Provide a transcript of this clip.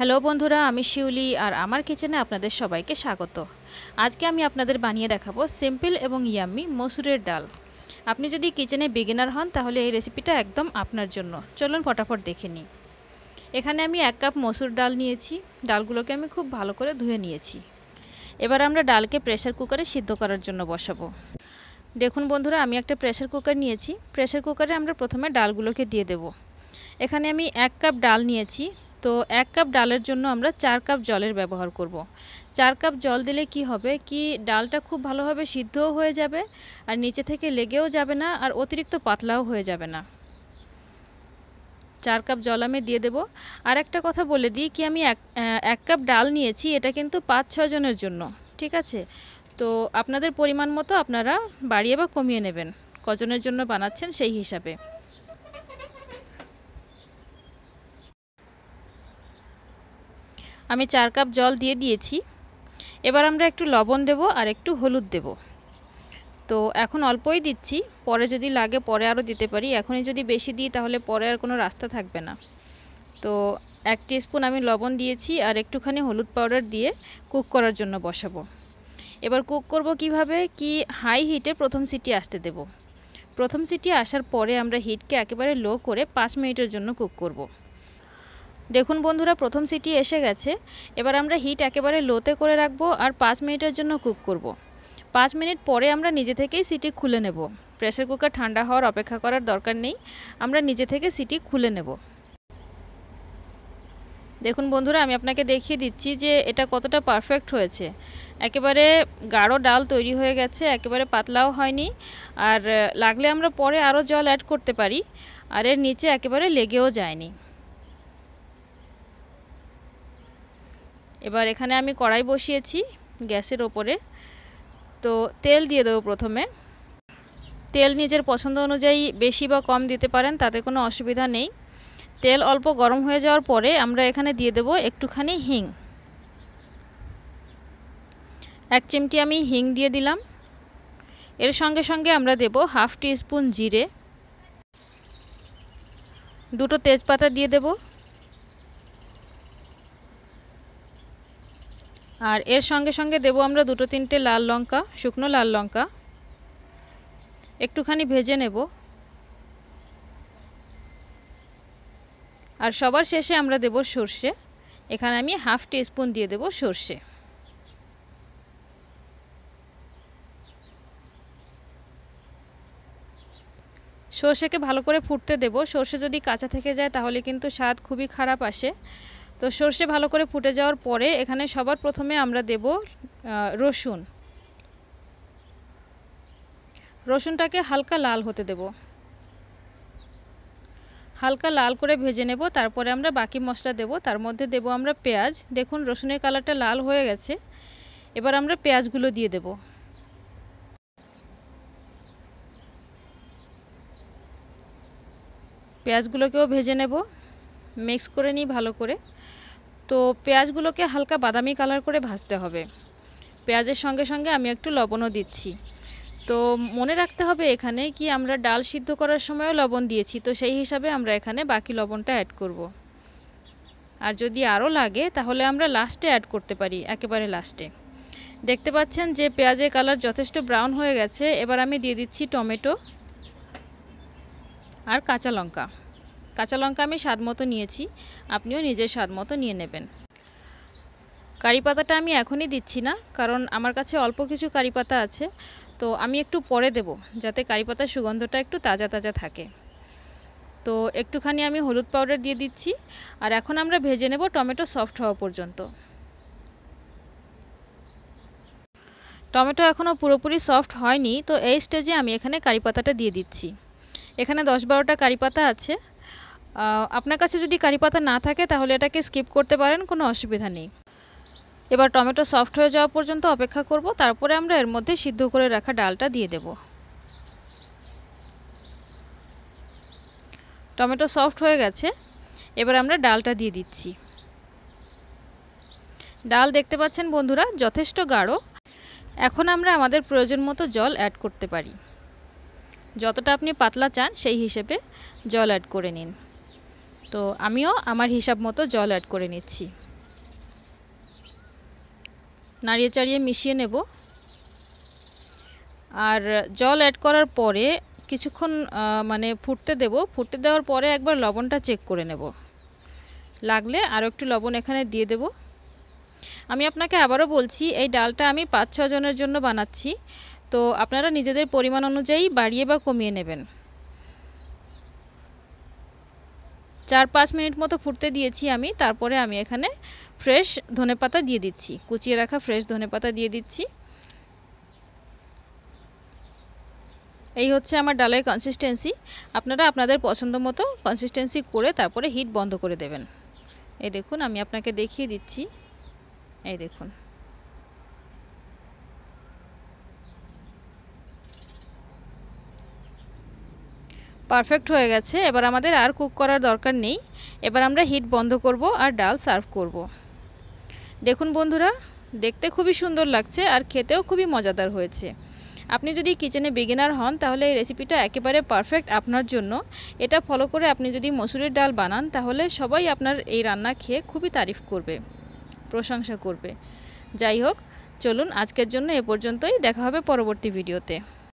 Hello বন্ধুরা আমি শিউলি আর আমার কিচেনে আপনাদের সবাইকে স্বাগত আজকে আমি আপনাদের বানিয়ে দেখাবো সিম্পল এবং ইয়াম্মি মসুরের ডাল আপনি যদি কিচেনে বিগিনার হন তাহলে এই রেসিপিটা একদম আপনার জন্য চলুন ফটাফট দেখে নিই এখানে আমি এক কাপ মসুর ডাল নিয়েছি ডালগুলোকে আমি খুব ভালো করে ধুয়ে নিয়েছি এবার আমরা ডালকে প্রেশার কুকারে সিদ্ধ করার জন্য বসাবো দেখুন বন্ধুরা আমি একটা প্রেশার কুকার নিয়েছি প্রেশার কুকারে আমরা প্রথমে ডালগুলোকে দিয়ে দেব এখানে আমি এক কাপ ডাল নিয়েছি তো এক কাপ ডালের জন্য আমরা চার কাপ জলের ব্যবহার করব। চার কাপ জল দিলে কি হবে কি ডালটা খুব ভালোভাবে সিদ্ধও হয়ে যাবে আর নিচে থেকে লেগেও যাবে না আর অতিরিক্ত পাতলাও হয়ে যাবে না চার কাপ জল আমি দিয়ে দেব আর একটা কথা বলে দিই কি আমি এক এক কাপ ডাল নিয়েছি এটা কিন্তু পাঁচ ছজনের জন্য ঠিক আছে তো আপনাদের পরিমাণ মতো আপনারা বাড়িয়ে বা কমিয়ে নেবেন কজনের জন্য বানাচ্ছেন সেই হিসাবে আমি চার কাপ জল দিয়ে দিয়েছি এবার আমরা একটু লবণ দেব আর একটু হলুদ দেব তো এখন অল্পই দিচ্ছি পরে যদি লাগে পরে আরও দিতে পারি এখনই যদি বেশি দিই তাহলে পরে আর কোনো রাস্তা থাকবে না তো এক স্পুন আমি লবণ দিয়েছি আর একটুখানি হলুদ পাউডার দিয়ে কুক করার জন্য বসাবো এবার কুক করব কিভাবে কি হাই হিটে প্রথম সিটি আসতে দেব প্রথম সিটি আসার পরে আমরা হিটকে একেবারে লো করে পাঁচ মিনিটের জন্য কুক করব। দেখুন বন্ধুরা প্রথম সিটি এসে গেছে এবার আমরা হিট একেবারে লোতে করে রাখবো আর পাঁচ মিনিটের জন্য কুক করব। পাঁচ মিনিট পরে আমরা নিজে থেকেই সিটি খুলে নেব প্রেসার কুকার ঠান্ডা হওয়ার অপেক্ষা করার দরকার নেই আমরা নিজে থেকে সিটি খুলে নেব দেখুন বন্ধুরা আমি আপনাকে দেখিয়ে দিচ্ছি যে এটা কতটা পারফেক্ট হয়েছে একেবারে গাঢ় ডাল তৈরি হয়ে গেছে একেবারে পাতলাও হয়নি আর লাগলে আমরা পরে আরও জল অ্যাড করতে পারি আর এর নিচে একেবারে লেগেও যায়নি এবার এখানে আমি কড়াই বসিয়েছি গ্যাসের ওপরে তো তেল দিয়ে দেবো প্রথমে তেল নিজের পছন্দ অনুযায়ী বেশি বা কম দিতে পারেন তাতে কোনো অসুবিধা নেই তেল অল্প গরম হয়ে যাওয়ার পরে আমরা এখানে দিয়ে দেব একটুখানি হিং এক চিমটি আমি হিং দিয়ে দিলাম এর সঙ্গে সঙ্গে আমরা দেব হাফ টি স্পুন জিরে দুটো তেজপাতা দিয়ে দেবো আর এর সঙ্গে সঙ্গে দেব আমরা দুটো তিনটে লাল লঙ্কা শুকনো লাল লঙ্কা একটুখানি ভেজে নেব আর সবার শেষে আমরা দেব সর্ষে এখানে আমি হাফ টিস্পুন দিয়ে দেব সর্ষে সর্ষেকে ভালো করে ফুটতে দেব সর্ষে যদি কাঁচা থেকে যায় তাহলে কিন্তু স্বাদ খুবই খারাপ আসে তো সর্ষে ভালো করে ফুটে যাওয়ার পরে এখানে সবার প্রথমে আমরা দেব রসুন রসুনটাকে হালকা লাল হতে দেব হালকা লাল করে ভেজে নেব তারপরে আমরা বাকি মশলা দেব তার মধ্যে দেব আমরা পেঁয়াজ দেখুন রসুনের কালারটা লাল হয়ে গেছে এবার আমরা পেঁয়াজগুলো দিয়ে দেব পেঁয়াজগুলোকেও ভেজে নেব মিক্স করে নিই ভালো করে তো পেঁয়াজগুলোকে হালকা বাদামি কালার করে ভাজতে হবে পেঁয়াজের সঙ্গে সঙ্গে আমি একটু লবণও দিচ্ছি তো মনে রাখতে হবে এখানে কি আমরা ডাল সিদ্ধ করার সময়ও লবণ দিয়েছি তো সেই হিসাবে আমরা এখানে বাকি লবণটা অ্যাড করব। আর যদি আরও লাগে তাহলে আমরা লাস্টে অ্যাড করতে পারি একেবারে লাস্টে দেখতে পাচ্ছেন যে পেঁয়াজের কালার যথেষ্ট ব্রাউন হয়ে গেছে এবার আমি দিয়ে দিচ্ছি টমেটো আর কাঁচা লঙ্কা কাঁচা লঙ্কা আমি স্বাদ মতো নিয়েছি আপনিও নিজের স্বাদ মতো নিয়ে নেবেন কারি পাতাটা আমি এখনই দিচ্ছি না কারণ আমার কাছে অল্প কিছু কারি পাতা আছে তো আমি একটু পরে দেব যাতে কারি পাতার সুগন্ধটা একটু তাজা তাজা থাকে তো একটুখানি আমি হলুদ পাউডার দিয়ে দিচ্ছি আর এখন আমরা ভেজে নেব টমেটো সফট হওয়া পর্যন্ত টমেটো এখনও পুরোপুরি সফট হয়নি তো এই স্টেজে আমি এখানে কারি পাতাটা দিয়ে দিচ্ছি এখানে দশ বারোটা কারি পাতা আছে আপনার কাছে যদি কারি পাতা না থাকে তাহলে এটাকে স্কিপ করতে পারেন কোনো অসুবিধা নেই এবার টমেটো সফট হয়ে যাওয়া পর্যন্ত অপেক্ষা করব তারপরে আমরা এর মধ্যে সিদ্ধ করে রাখা ডালটা দিয়ে দেব টমেটো সফট হয়ে গেছে এবার আমরা ডালটা দিয়ে দিচ্ছি ডাল দেখতে পাচ্ছেন বন্ধুরা যথেষ্ট গাঢ় এখন আমরা আমাদের প্রয়োজন মতো জল অ্যাড করতে পারি যতটা আপনি পাতলা চান সেই হিসেবে জল অ্যাড করে নিন তো আমিও আমার হিসাব মতো জল অ্যাড করে নিচ্ছি নাড়িয়ে চাড়িয়ে মিশিয়ে নেব আর জল অ্যাড করার পরে কিছুক্ষণ মানে ফুটতে দেব ফুটতে দেওয়ার পরে একবার লবণটা চেক করে নেব লাগলে আরও একটু লবণ এখানে দিয়ে দেব আমি আপনাকে আবারও বলছি এই ডালটা আমি পাঁচ ছজনের জন্য বানাচ্ছি তো আপনারা নিজেদের পরিমাণ অনুযায়ী বাড়িয়ে বা কমিয়ে নেবেন চার পাঁচ মিনিট মতো ফুটতে দিয়েছি আমি তারপরে আমি এখানে ফ্রেশ ধনে পাতা দিয়ে দিচ্ছি কুচিয়ে রাখা ফ্রেশ ধনে পাতা দিয়ে দিচ্ছি এই হচ্ছে আমার ডালের কনসিস্টেন্সি আপনারা আপনাদের পছন্দ মতো কনসিস্টেন্সি করে তারপরে হিট বন্ধ করে দেবেন এই দেখুন আমি আপনাকে দেখিয়ে দিচ্ছি এই দেখুন পারফেক্ট হয়ে গেছে এবার আমাদের আর কুক করার দরকার নেই এবার আমরা হিট বন্ধ করব আর ডাল সার্ভ করব। দেখুন বন্ধুরা দেখতে খুবই সুন্দর লাগছে আর খেতেও খুবই মজাদার হয়েছে আপনি যদি কিচেনে বিগিনার হন তাহলে এই রেসিপিটা একেবারে পারফেক্ট আপনার জন্য এটা ফলো করে আপনি যদি মসুরের ডাল বানান তাহলে সবাই আপনার এই রান্না খেয়ে খুবই তারিফ করবে প্রশংসা করবে যাই হোক চলুন আজকের জন্য এ পর্যন্তই দেখা হবে পরবর্তী ভিডিওতে